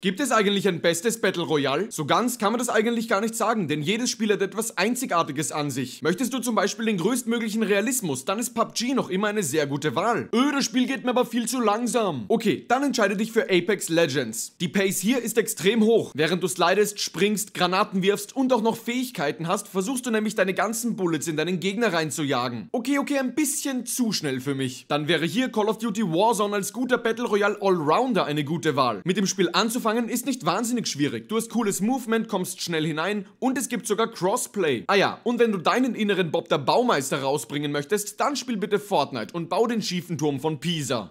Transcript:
Gibt es eigentlich ein bestes Battle Royale? So ganz kann man das eigentlich gar nicht sagen, denn jedes Spiel hat etwas Einzigartiges an sich. Möchtest du zum Beispiel den größtmöglichen Realismus, dann ist PUBG noch immer eine sehr gute Wahl. Öh, das Spiel geht mir aber viel zu langsam. Okay, dann entscheide dich für Apex Legends. Die Pace hier ist extrem hoch. Während du slidest, springst, Granaten wirfst und auch noch Fähigkeiten hast, versuchst du nämlich deine ganzen Bullets in deinen Gegner reinzujagen. Okay, okay, ein bisschen zu schnell für mich. Dann wäre hier Call of Duty Warzone als guter Battle Royale Allrounder eine gute Wahl. Mit dem Spiel anzufangen, anzufangen ist nicht wahnsinnig schwierig. Du hast cooles Movement, kommst schnell hinein und es gibt sogar Crossplay. Ah ja, und wenn du deinen inneren Bob der Baumeister rausbringen möchtest, dann spiel bitte Fortnite und bau den schiefen Turm von Pisa.